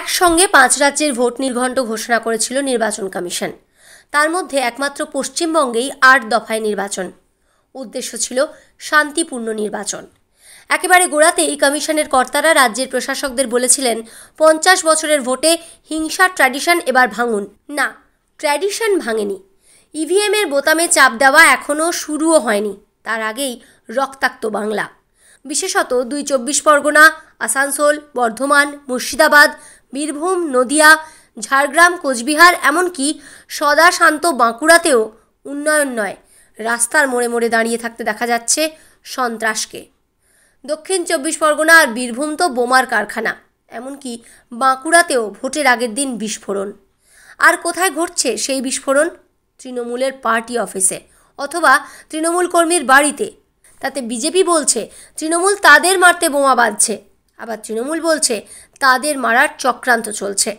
একসঙ্গে পাঁচ রাজ্যের ভোট নির্ঘণ্ট ঘোষণা করেছিল নির্বাচন কমিশন তার মধ্যে একমাত্র পশ্চিমবঙ্গেই আট দফায় নির্বাচন উদ্দেশ্য ছিল শান্তিপূর্ণ নির্বাচন একেবারে গোড়াতে এই কমিশনের কর্তারা রাজ্যের প্রশাসকদের বলেছিলেন পঞ্চাশ বছরের ভোটে হিংসা ট্র্যাডিশন এবার ভাঙুন না ট্র্যাডিশন ভাঙেনি ইভিএমের বোতামে চাপ দেওয়া এখনও শুরুও হয়নি তার আগেই রক্তাক্ত বাংলা বিশেষত দুই চব্বিশ পরগনা আসানসোল বর্ধমান মুর্শিদাবাদ বীরভূম নদিয়া ঝাড়গ্রাম কোচবিহার এমনকি সদা শান্ত বাঁকুড়াতেও উন্নয়ন নয় রাস্তার মোড়ে মোড়ে দাঁড়িয়ে থাকতে দেখা যাচ্ছে সন্ত্রাসকে দক্ষিণ চব্বিশ পরগনা আর বীরভূম তো বোমার কারখানা এমনকি বাঁকুড়াতেও ভোটের আগের দিন বিস্ফোরণ আর কোথায় ঘটছে সেই বিস্ফোরণ তৃণমূলের পার্টি অফিসে অথবা তৃণমূল কর্মীর বাড়িতে তাতে বিজেপি বলছে তৃণমূল তাদের মারতে বোমা বাঁধছে আবার তৃণমূল বলছে তাদের মারার চক্রান্ত চলছে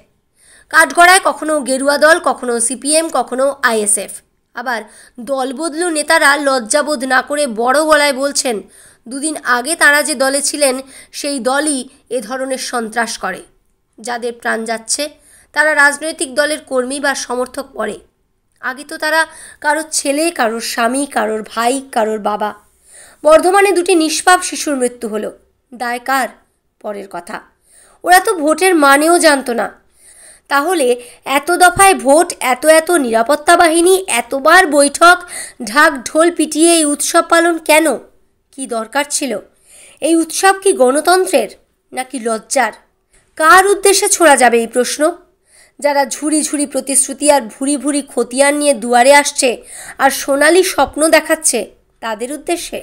কাঠগড়ায় কখনো গেরুয়া দল কখনো সিপিএম কখনো আইএসএফ আবার দলবদলু নেতারা লজ্জাবোধ না করে বড় গলায় বলছেন দুদিন আগে তারা যে দলে ছিলেন সেই দলই এ ধরনের সন্ত্রাস করে যাদের প্রাণ যাচ্ছে তারা রাজনৈতিক দলের কর্মী বা সমর্থক পড়ে আগে তো তারা কারোর ছেলে কারোর স্বামী কারোর ভাই কারোর বাবা বর্ধমানে দুটি নিষ্পাপ শিশুর মৃত্যু হলো দায় কার পরের কথা ওরা তো ভোটের মানেও জানতো না তাহলে এত দফায় ভোট এত এত নিরাপত্তা বাহিনী এতবার বৈঠক ঢাক ঢোল পিটিয়ে এই উৎসব পালন কেন কি দরকার ছিল এই উৎসব কি গণতন্ত্রের নাকি লজ্জার কার উদ্দেশ্যে ছোড়া যাবে এই প্রশ্ন যারা ঝুড়ি ঝুড়ি প্রতিশ্রুতি আর ভুরি ভুরি খতিয়ান নিয়ে দুয়ারে আসছে আর সোনালি স্বপ্ন দেখাচ্ছে তাদের উদ্দেশ্যে